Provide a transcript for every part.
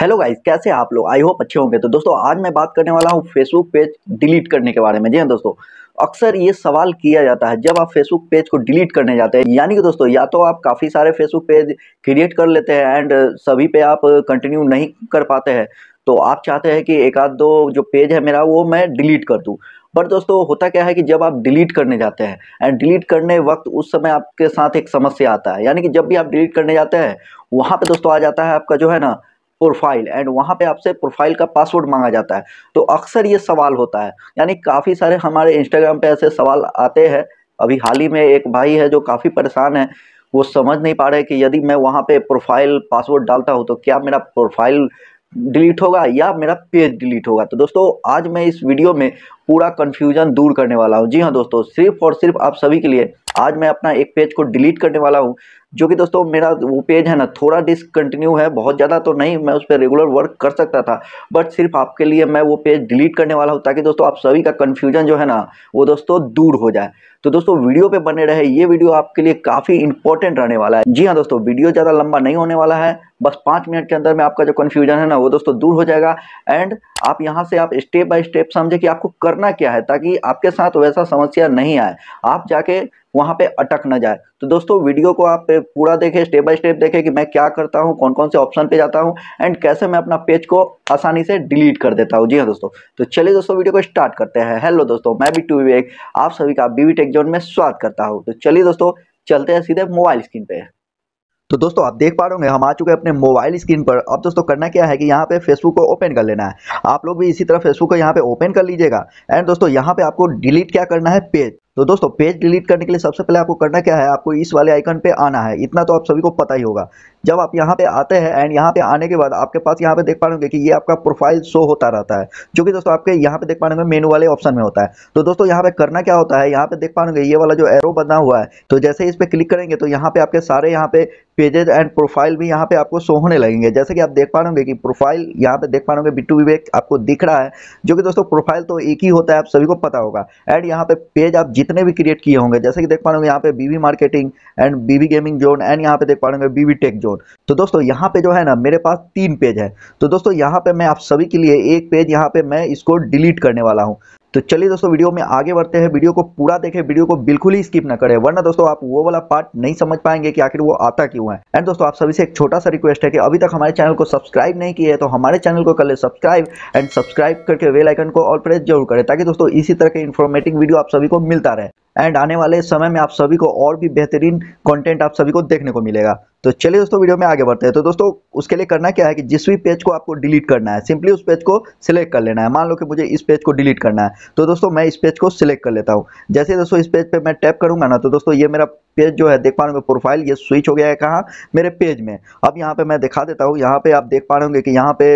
hello guys कैसे आप लोग आई होप अच्छे होंगे तो दोस्तों आज मैं बात करने वाला हूँ फेसबुक पेज डिलीट करने के बारे में जी हाँ दोस्तों अक्सर ये सवाल किया जाता है जब आप फेसबुक पेज को डिलीट करने जाते हैं यानी कि दोस्तों या तो आप काफ़ी सारे फेसबुक पेज क्रिएट कर लेते हैं एंड सभी पे आप कंटिन्यू नहीं कर पाते हैं तो आप चाहते हैं कि एक आध दो जो पेज है मेरा वो मैं डिलीट कर दूँ पर दोस्तों होता क्या है कि जब आप डिलीट करने जाते हैं एंड डिलीट करने वक्त उस समय आपके साथ एक समस्या आता है यानी कि जब भी आप डिलीट करने जाते हैं वहाँ पर दोस्तों आ जाता है आपका जो है ना प्रोफाइल एंड वहाँ पे आपसे प्रोफाइल का पासवर्ड मांगा जाता है तो अक्सर ये सवाल होता है यानी काफ़ी सारे हमारे इंस्टाग्राम पे ऐसे सवाल आते हैं अभी हाल ही में एक भाई है जो काफ़ी परेशान है वो समझ नहीं पा रहे कि यदि मैं वहाँ पे प्रोफाइल पासवर्ड डालता हूँ तो क्या मेरा प्रोफाइल डिलीट होगा या मेरा पेज डिलीट होगा तो दोस्तों आज मैं इस वीडियो में पूरा कन्फ्यूजन दूर करने वाला हूँ जी हाँ दोस्तों सिर्फ और सिर्फ आप सभी के लिए आज मैं अपना एक पेज को डिलीट करने वाला हूँ जो कि दोस्तों मेरा वो पेज है ना थोड़ा डिसकंटिन्यू है बहुत ज़्यादा तो नहीं मैं उस पर रेगुलर वर्क कर सकता था बट सिर्फ आपके लिए मैं वो पेज डिलीट करने वाला हूँ ताकि दोस्तों आप सभी का कन्फ्यूजन जो है ना वो दोस्तों दूर हो जाए तो दोस्तों वीडियो पे बने रहे ये वीडियो आपके लिए काफ़ी इंपॉर्टेंट रहने वाला है जी हाँ दोस्तों वीडियो ज़्यादा लंबा नहीं होने वाला है बस पाँच मिनट के अंदर में आपका जो कन्फ्यूजन है ना वो दोस्तों दूर हो जाएगा एंड आप यहाँ से आप स्टेप बाय स्टेप समझे कि आपको करना क्या है ताकि आपके साथ वैसा समस्या नहीं आए आप जाके वहाँ पे अटक ना जाए तो दोस्तों वीडियो को आप पूरा देखें स्टेप बाय स्टेप देखें कि मैं क्या करता हूँ कौन कौन से ऑप्शन पे जाता हूँ एंड कैसे मैं अपना पेज को आसानी से डिलीट कर देता हूँ जी हाँ दोस्तों तो चलिए दोस्तों वीडियो को स्टार्ट करते हैं हेलो दोस्तों मैं भी टू विवेक आप सभी का बीवी टेक जोन में स्वागत करता हूँ तो चलिए दोस्तों चलते हैं सीधे मोबाइल स्क्रीन पर तो दोस्तों आप देख पा रहे होंगे हम आ चुके हैं अपने मोबाइल स्क्रीन पर अब दोस्तों करना क्या है कि यहाँ पे फेसबुक को ओपन कर लेना है आप लोग भी इसी तरह फेसबुक को यहाँ पे ओपन कर लीजिएगा एंड दोस्तों यहाँ पे आपको डिलीट क्या करना है पेज तो दोस्तों पेज डिलीट करने के लिए सबसे पहले आपको करना क्या है आपको इस वाले आइकन पे आना है इतना तो आप सभी को पता ही होगा जब आप यहाँ पे आते हैं एंड यहाँ पे आने के बाद आपके पास यहाँ पे देख पा रहे कि ये आपका प्रोफाइल शो होता रहता है जो कि दोस्तों आपके यहाँ पे देख पा रहे मेनू वाले ऑप्शन में होता है तो दोस्तों यहाँ पे करना क्या होता है यहाँ पे देख पा रहे ये वाला जो एरो बना हुआ है तो जैसे इस पर क्लिक करेंगे तो यहाँ पे आपके सारे यहाँ पे पेजेज एंड प्रोफाइल भी यहाँ पे आपको शो होने लगेंगे जैसे कि आप देख पा रहे कि प्रोफाइल यहाँ पे देख पा रहे बिट्टू विवेक आपको दिख रहा है जो कि दोस्तों प्रोफाइल तो एक ही होता है आप सभी को पता होगा एंड यहाँ पे पेज आप जितने भी क्रिएट किए होंगे जैसे कि देख पा रहे यहाँ पे B V marketing and B V gaming zone and यहाँ पे देख पा रहे बीवी टेक जोन डाउन तो दोस्तों यहाँ पे जो है ना मेरे पास तीन पेज है तो दोस्तों यहाँ पे मैं आप सभी के लिए एक पेज यहाँ पे मैं इसको डिलीट करने वाला हूँ तो चलिए दोस्तों वीडियो में आगे बढ़ते हैं वीडियो को पूरा देखें वीडियो को बिल्कुल ही स्किप ना करें वरना दोस्तों आप वो वाला पार्ट नहीं समझ पाएंगे कि आखिर वो आता क्यों है एंड दोस्तों आप सभी से एक छोटा सा रिक्वेस्ट है कि अभी तक हमारे चैनल को सब्सक्राइब नहीं किया है तो हमारे चैनल को कर ले सब्सक्राइब एंड सब्सक्राइब करके वेल आइकन को ऑल प्रेस जरूर करें ताकि दोस्तों इसी तरह के इन्फॉर्मेटिव वीडियो आप सभी को मिलता रहे एंड आने वाले समय में आप सभी को और भी बेहतरीन कॉन्टेंट आप सभी को देखने को मिलेगा तो चलिए दोस्तों वीडियो में आगे बढ़ते हैं तो दोस्तों उसके लिए करना क्या है कि जिस भी पेज को आपको डिलीट करना है सिंपली उस पेज को सिलेक्ट कर लेना है मान लो कि मुझे इस पेज को डिलीट करना है तो दोस्तों मैं इस पेज को सिलेक्ट कर लेता हूँ जैसे दोस्तों इस पेज पर मैं टैप करूंगा ना तो दोस्तों ये मेरा पेज जो है देख पा रहे होंगे प्रोफाइल ये स्विच हो गया है कहाँ मेरे पेज में अब यहाँ पे मैं दिखा देता हूँ यहाँ पे आप देख पा रहे होंगे कि यहाँ पे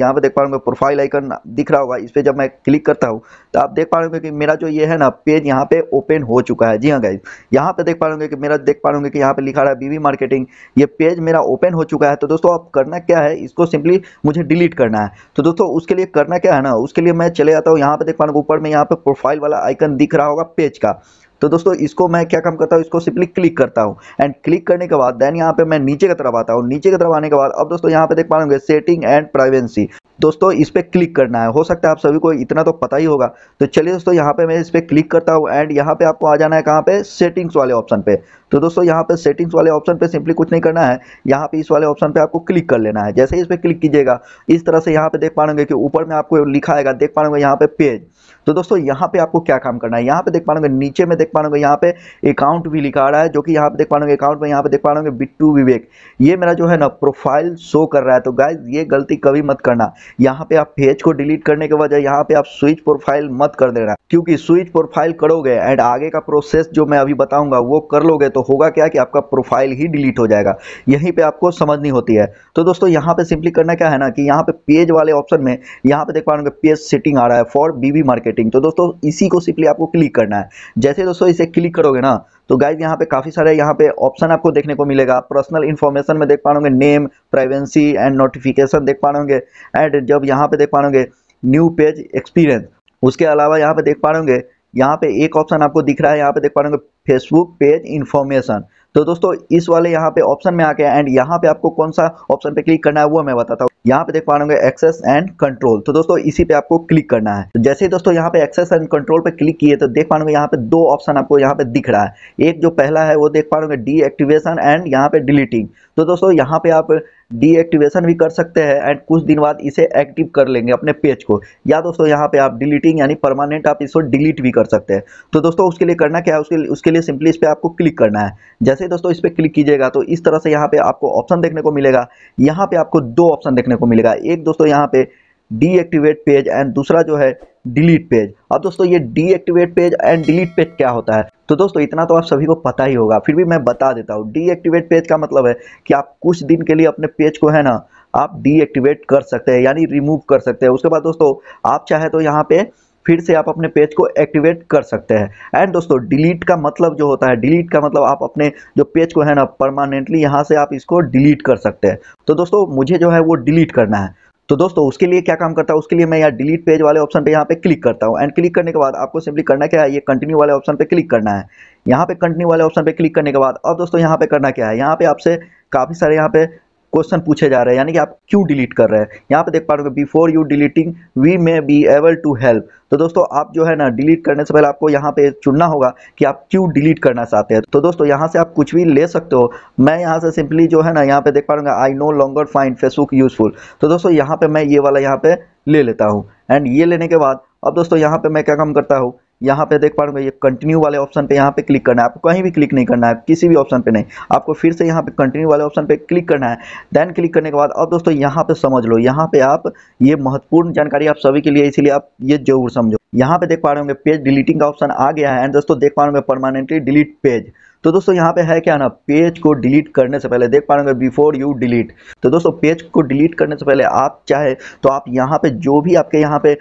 यहाँ पे देख पा रहे होंगे प्रोफाइल आइकन दिख रहा होगा इस पर जब मैं क्लिक करता हूँ तो आप देख पा रहे होंगे कि मेरा जो ये है ना पेज यहाँ पे ओपन हो चुका है जी हाँ गाइज यहाँ पे देख पा रहे होंगे कि मेरा देख पा रहे होंगे कि यहाँ पे लिखा रहा है बीवी मार्केटिंग ये पेज मेरा ओपन हो चुका है तो दोस्तों अब करना क्या है इसको सिंपली मुझे डिलीट करना है तो दोस्तों उसके लिए करना क्या है ना उसके लिए मैं चले जाता हूँ यहाँ पे देख पा रहे ऊपर में यहाँ पे प्रोफाइल वाला आइकन दिख रहा होगा पेज का तो दोस्तों इसको मैं क्या काम करता हूँ इसको सिंपली क्लिक करता हूँ एंड क्लिक करने के बाद देन यहाँ पे मैं नीचे की तरफ आता हूँ नीचे की तरफ आने के बाद अब दोस्तों यहाँ पे देख पा रहे सेटिंग एंड प्राइवेंसी दोस्तों इस पर क्लिक करना है हो सकता है आप सभी को इतना तो पता ही होगा तो चलिए दोस्तों यहाँ पे मैं इस पर क्लिक करता हूँ एंड यहाँ पे आपको आ जाना है कहाँ पे सेटिंग्स वाले ऑप्शन पे तो दोस्तों यहाँ पे सेटिंग्स वाले ऑप्शन पे सिंपली कुछ नहीं करना है यहाँ पे इस वाले ऑप्शन पे आपको क्लिक कर लेना है जैसे ही इस पर क्लिक कीजिएगा इस तरह से यहाँ पे देख पाएंगे कि ऊपर में आपको लिखा आएगा देख पाएंगे यहाँ पे पेज तो दोस्तों यहाँ पे आपको क्या काम करना है यहाँ पे देख पाएंगे नीचे में देख देख पा रहे यहाँ पे अकाउंट भी लिखा रहा है जो कि यहाँ पे देख पा रहे अकाउंट में यहाँ पे देख पा रहे बिट्टू विवेक ये मेरा जो है ना प्रोफाइल शो कर रहा है तो गाइज ये गलती कभी मत करना यहाँ पे आप पेज को डिलीट करने के बजाय यहाँ पे आप स्विच प्रोफाइल मत कर देना क्योंकि स्विच प्रोफाइल करोगे एंड आगे का प्रोसेस जो मैं अभी बताऊंगा वो कर लोगे तो होगा क्या कि आपका प्रोफाइल ही डिलीट हो जाएगा यहीं पे आपको समझनी होती है तो दोस्तों यहाँ पे सिंपली करना क्या है ना कि यहाँ पे पेज वाले ऑप्शन में यहाँ पे देख पा रहे पेज सेटिंग आ रहा है फॉर बीबी मार्केटिंग तो दोस्तों इसी को सिंपली आपको क्लिक करना है जैसे दोस्तों दोस्तों इसे क्लिक करोगे ना तो गाइज यहाँ पे काफ़ी सारे यहाँ पे ऑप्शन आपको देखने को मिलेगा पर्सनल इन्फॉर्मेशन में देख पाओगे नेम प्राइवेंसी एंड नोटिफिकेशन देख पाओगे एंड जब यहाँ पे देख पाओगे न्यू पेज एक्सपीरियंस उसके अलावा यहाँ पे देख पाओगे यहाँ पे एक ऑप्शन आपको दिख रहा है यहाँ पे देख पाओगे फेसबुक पेज इन्फॉर्मेशन तो दोस्तों इस वाले यहाँ पे ऑप्शन में आके एंड यहाँ पे आपको कौन सा ऑप्शन पे क्लिक करना है वो मैं बताता हूँ यहाँ पे देख पा रहे एक्सेस एंड कंट्रोल तो दोस्तों इसी पे आपको क्लिक करना है तो जैसे ही दोस्तों यहाँ पे एक्सेस एंड कंट्रोल पे क्लिक किए तो देख पाओगे यहाँ पे दो ऑप्शन आपको यहाँ पे दिख रहा है एक जो पहला है वो देख पा रहे डीएक्टिवेशन एंड यहाँ पे डिलीटिंग तो दोस्तों यहाँ पे आप डीएक्टिवेशन भी कर सकते हैं एंड कुछ दिन बाद इसे एक्टिव कर लेंगे अपने पेज को या दोस्तों यहाँ पे आप डिलीटिंग यानी परमानेंट आप इसको डिलीट भी कर सकते हैं तो दोस्तों उसके लिए करना क्या है उसके लिए उसके लिए सिंपली इस पर आपको क्लिक करना है जैसे दोस्तों इस पर क्लिक कीजिएगा तो इस तरह से यहाँ पे आपको ऑप्शन देखने को मिलेगा यहाँ पे आपको दो ऑप्शन देखने को मिलेगा एक दोस्तों यहाँ पे डीएक्टिवेट पेज एंड दूसरा जो है डिलीट पेज अब दोस्तों ये deactivate page and delete page क्या होता है तो दोस्तों इतना तो आप सभी को पता ही होगा फिर भी मैं बता देता हूँ डीएक्टिवेट पेज का मतलब है कि आप कुछ दिन के लिए अपने पेज को है ना आप डीएक्टिवेट कर सकते हैं यानी रिमूव कर सकते हैं उसके बाद दोस्तों आप चाहे तो यहाँ पे फिर से आप अपने पेज को एक्टिवेट कर सकते हैं एंड दोस्तों डिलीट का मतलब जो होता है डिलीट का मतलब आप अपने जो पेज को है ना परमानेंटली यहाँ से आप इसको डिलीट कर सकते हैं तो दोस्तों मुझे जो है वो डिलीट करना है तो दोस्तों उसके लिए क्या काम करता है उसके लिए मैं यहाँ डिलीट पेज वाले ऑप्शन पे यहाँ पे क्लिक करता हूँ एंड क्लिक करने के बाद आपको सिंपली करना क्या है ये कंटिन्यू वाले ऑप्शन पे क्लिक करना है यहाँ पे कंटिन्यू वाले ऑप्शन पे क्लिक करने के बाद अब दोस्तों यहाँ पे करना क्या है यहाँ पे आपसे काफ़ी सारे यहाँ पे क्वेश्चन पूछे जा रहे हैं यानी कि आप क्यों डिलीट कर रहे हैं यहाँ पे देख पा रहे हो before you deleting we may be able to help तो दोस्तों आप जो है ना डिलीट करने से पहले आपको यहाँ पे चुनना होगा कि आप क्यों डिलीट करना चाहते हैं तो दोस्तों यहाँ से आप कुछ भी ले सकते हो मैं यहाँ से सिंपली जो है ना यहाँ पे देख पा रहा I no longer find Facebook useful तो दोस्तों यहाँ पे मैं ये वाला यहाँ पे ले लेता हूँ एंड ये लेने के बाद अब दोस्तों यहाँ पे मैं क्या काम करता हूँ यहाँ पे देख पा रहे ये कंटिन्यू वाले ऑप्शन पे यहाँ पे क्लिक करना है आपको कहीं भी क्लिक नहीं करना है किसी भी ऑप्शन पे नहीं आपको फिर से यहाँ पे कंटिन्यू वाले ऑप्शन पे क्लिक करना है देन क्लिक करने के बाद अब दोस्तों यहाँ पे समझ लो यहाँ पे आप ये महत्वपूर्ण जानकारी आप सभी के लिए इसीलिए आप ये जरूर समझो यहाँ पे देख पा रहे होंगे पेज डिलीटिंग का ऑप्शन आ गया है एंड दोस्तों देख पा रहे होंगे परमानेंटली डिलीट पेज तो दोस्तों यहाँ पे है क्या ना पेज को डिलीट करने से पहले देख पा रहे बिफोर यू डिलीट तो दोस्तों पेज को डिलीट करने से पहले आप चाहे तो आप यहाँ पे जो भी आपके यहाँ पे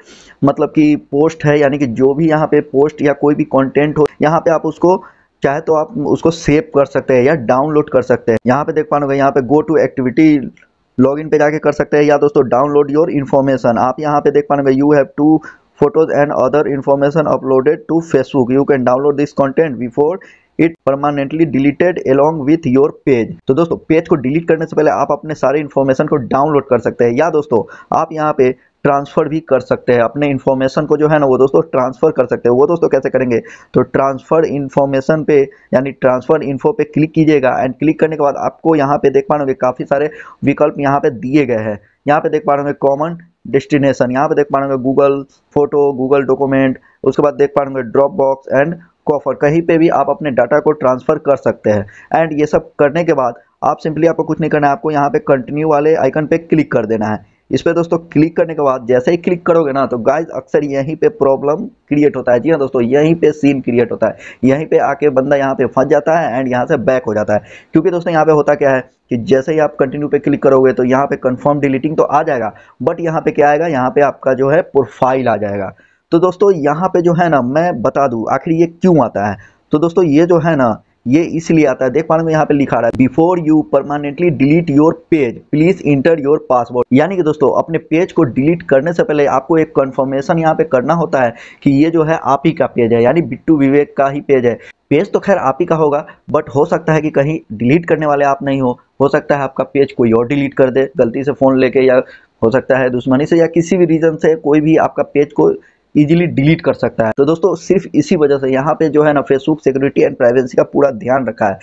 मतलब कि पोस्ट है यानी कि जो भी यहाँ पे पोस्ट या कोई भी कंटेंट हो यहाँ पे आप उसको चाहे तो आप उसको सेव कर सकते हैं या डाउनलोड कर सकते हैं यहाँ पे देख पा रहे यहाँ पे गो टू एक्टिविटी लॉग पे जाके कर सकते हैं या दोस्तों डाउनलोड योर इन्फॉर्मेशन आप यहाँ पे देख पाएंगे you have to photos and other information uploaded to Facebook you can download this content before it permanently deleted along with your page तो दोस्तों पेज को डिलीट करने से पहले आप अपने सारे इन्फॉर्मेशन को डाउनलोड कर सकते हैं या दोस्तों आप यहाँ पे ट्रांसफर भी कर सकते हैं अपने इन्फॉर्मेशन को जो है ना वो दोस्तों ट्रांसफर कर सकते हैं वो दोस्तों कैसे करेंगे तो ट्रांसफर इन्फॉर्मेशन पे यानी ट्रांसफर इन्फो पे क्लिक कीजिएगा एंड क्लिक करने के बाद आपको यहाँ पे देख पा रहे काफ़ी सारे विकल्प यहाँ पे दिए गए हैं यहाँ पे देख पा रहे कॉमन डेस्टिनेशन यहाँ पे देख पा रहे गूगल फोटो गूगल डॉक्यूमेंट उसके बाद देख पा रहे ड्रॉप बॉक्स एंड कॉफर कहीं पे भी आप अपने डाटा को ट्रांसफ़र कर सकते हैं एंड ये सब करने के बाद आप सिंपली आपको कुछ नहीं करना है आपको यहाँ पे कंटिन्यू वाले आइकन पे क्लिक कर देना है इस पर दोस्तों क्लिक करने के बाद जैसे ही क्लिक करोगे ना तो गाइज अक्सर यहीं पे प्रॉब्लम क्रिएट होता है जी हाँ दोस्तों यहीं पे सीन क्रिएट होता है यहीं पे आके बंदा यहाँ पे फंस जाता है एंड यहाँ से बैक हो जाता है क्योंकि दोस्तों यहाँ पे होता क्या है कि जैसे ही आप कंटिन्यू पे क्लिक करोगे तो यहाँ पे कन्फर्म डिलीटिंग तो आ जाएगा बट यहाँ पे क्या आएगा यहाँ पे आपका जो है प्रोफाइल आ जाएगा तो दोस्तों यहाँ पे जो है ना मैं बता दू आखिर ये क्यों आता है तो दोस्तों ये जो है ना ये इसलिए आता है देख पा रहे हो यहाँ पे लिखा रहा है before you permanently delete your page please enter your password यानी कि दोस्तों अपने पेज को डिलीट करने से पहले आपको एक कंफर्मेशन यहाँ पे करना होता है कि ये जो है आप ही का पेज है यानी बिट्टू विवेक का ही पेज है पेज तो खैर आप ही का होगा बट हो सकता है कि कहीं डिलीट करने वाले आप नहीं हो हो सकता है आपका पेज कोई और डिलीट कर दे गलती से फ़ोन लेके या हो सकता है दुश्मनी से या किसी भी रीज़न से कोई भी आपका पेज को इजीली डिलीट कर सकता है तो दोस्तों सिर्फ इसी वजह से यहाँ पे जो है ना फेसबुक सिक्योरिटी एंड प्राइवेसी का पूरा ध्यान रखा है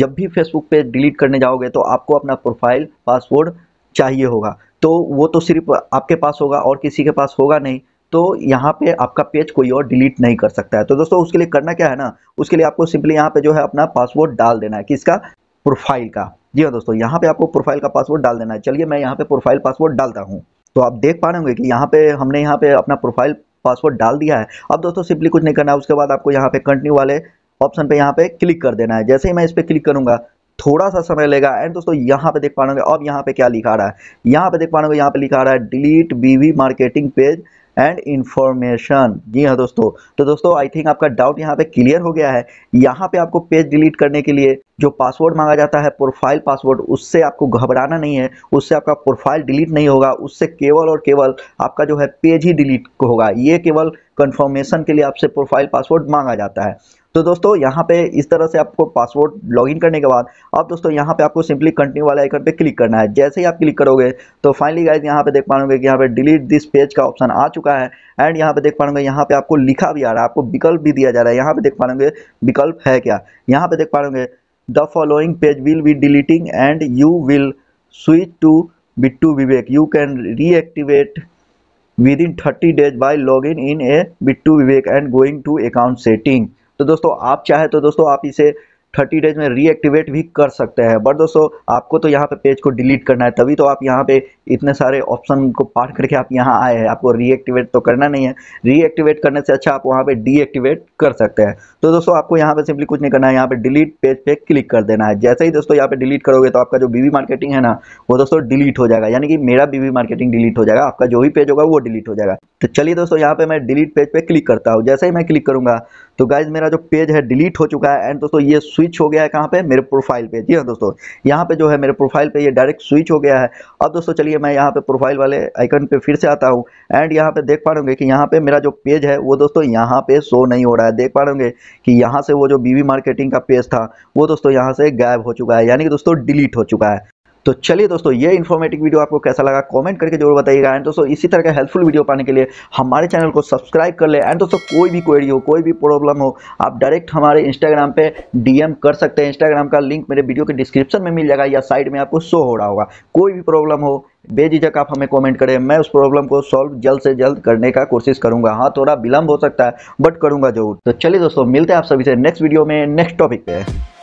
जब भी फेसबुक पे डिलीट करने जाओगे तो आपको अपना प्रोफाइल पासवर्ड चाहिए होगा तो वो तो सिर्फ आपके पास होगा और किसी के पास होगा नहीं तो यहाँ पे आपका पेज कोई और डिलीट नहीं कर सकता है तो दोस्तों उसके लिए करना क्या है ना उसके लिए आपको सिंपली यहाँ पे जो है अपना पासवर्ड डाल देना है किसका प्रोफाइल का जी हाँ दोस्तों यहाँ पे आपको प्रोफाइल का पासवर्ड डाल देना है चलिए मैं यहाँ पे प्रोफाइल पासवर्ड डालता हूँ तो आप देख पा रहे होंगे कि यहाँ पे हमने यहाँ पे अपना प्रोफाइल पासवर्ड डाल दिया है अब दोस्तों सिंपली कुछ नहीं करना है उसके बाद आपको यहाँ पे कंटिन्यू वाले ऑप्शन पे यहाँ पे क्लिक कर देना है जैसे ही मैं इस पर क्लिक करूंगा थोड़ा सा समय लेगा एंड दोस्तों यहाँ पे देख पा रहे अब यहाँ पे क्या लिखा रहा है यहाँ पे देख पा रहे यहाँ पे लिखा रहा है delete B V marketing page and information जी हाँ दोस्तों तो दोस्तों आई थिंक आपका डाउट यहाँ पे क्लियर हो गया है यहाँ पे आपको पेज डिलीट करने के लिए जो पासवर्ड मांगा जाता है प्रोफाइल पासवर्ड उससे आपको घबराना नहीं है उससे आपका प्रोफाइल डिलीट नहीं होगा उससे केवल और केवल आपका जो है पेज ही डिलीट होगा ये केवल कन्फर्मेशन के लिए आपसे प्रोफाइल पासवर्ड मांगा जाता है तो दोस्तों यहाँ पे इस तरह से आपको पासवर्ड लॉगिन करने के बाद अब दोस्तों यहाँ पे आपको सिंपली कंटिन्यू वाले आइकन पे क्लिक करना है जैसे ही आप क्लिक करोगे तो फाइनली गाइज यहाँ पे देख पाओगे कि यहाँ पे डिलीट दिस पेज का ऑप्शन आ चुका है एंड यहाँ पे देख पाओगे यहाँ पे आपको लिखा भी आ रहा है आपको विकल्प भी दिया जा रहा है यहाँ पे देख पाओगे विकल्प है क्या यहाँ पे देख पाओगे the following page will be deleting and you will switch to Bittu Vivek you can reactivate within thirty days by log in in a Bittu Vivek and going to account setting तो दोस्तों आप चाहे तो दोस्तों आप इसे 30 डेज में रीएक्टिवेट भी कर सकते हैं बट दोस्तों आपको तो यहाँ पे पेज को डिलीट करना है तभी तो आप यहाँ पे इतने सारे ऑप्शन को पार करके आप यहाँ आए हैं आपको रीएक्टिवेट तो करना नहीं है रीएक्टिवेट करने से अच्छा आप वहाँ पे डीएक्टिवेट कर सकते हैं तो दोस्तों आपको यहाँ पे सिंपली कुछ नहीं करना है यहाँ पे डिलीट पेज पे क्लिक कर देना है जैसे ही दोस्तों यहाँ पे डिलीट करोगे तो आपका जो बीवी मार्केटिंग है ना वो दोस्तों डिलीट हो जाएगा यानी कि मेरा बीवी मार्केटिंग डिलीट हो जाएगा आपका जो भी पेज होगा वो डिलीट हो जाएगा तो चलिए दोस्तों यहाँ पे मैं डिलीट पेज पे क्लिक करता हूँ जैसे ही मैं क्लिक करूँगा तो गाइज मेरा जो पेज है डिलीट हो चुका है एंड दोस्तों ये स्विच हो गया है कहाँ पे मेरे प्रोफाइल पे जी हाँ दोस्तों यहाँ पे जो है मेरे प्रोफाइल पे ये डायरेक्ट स्विच हो गया है अब दोस्तों चलिए मैं यहाँ पे प्रोफाइल वाले आइकन पे फिर से आता हूँ एंड यहाँ पे देख पा रहे कि यहाँ पे मेरा जो पेज है वो दोस्तों यहाँ पे शो नहीं हो रहा है देख पा रहे कि यहाँ से वो जो बीवी मार्केटिंग का पेज था वो दोस्तों यहाँ से गायब हो चुका है यानी कि दोस्तों डिलीट हो चुका है तो चलिए दोस्तों ये इन्फॉर्मेटिव वीडियो आपको कैसा लगा कमेंट करके जरूर बताइएगा एंड दोस्तों इसी तरह का हेल्पफुल वीडियो पाने के लिए हमारे चैनल को सब्सक्राइब कर ले एंड दोस्तों कोई भी क्वेरी हो कोई भी प्रॉब्लम हो आप डायरेक्ट हमारे इंस्टाग्राम पे डीएम कर सकते हैं इंस्टाग्राम का लिंक मेरे वीडियो के डिस्क्रिप्शन में मिल जाएगा या साइड में आपको शो हो रहा होगा कोई भी प्रॉब्लम हो बेझिझक आप हमें कमेंट करें मैं उस प्रॉब्लम को सॉल्व जल्द से जल्द करने का कोशिश करूंगा हाँ थोड़ा विलंब हो सकता है बट करूंगा जरूर तो चलिए दोस्तों मिलते हैं आप सभी से नेक्स्ट वीडियो में नेक्स्ट टॉपिक पे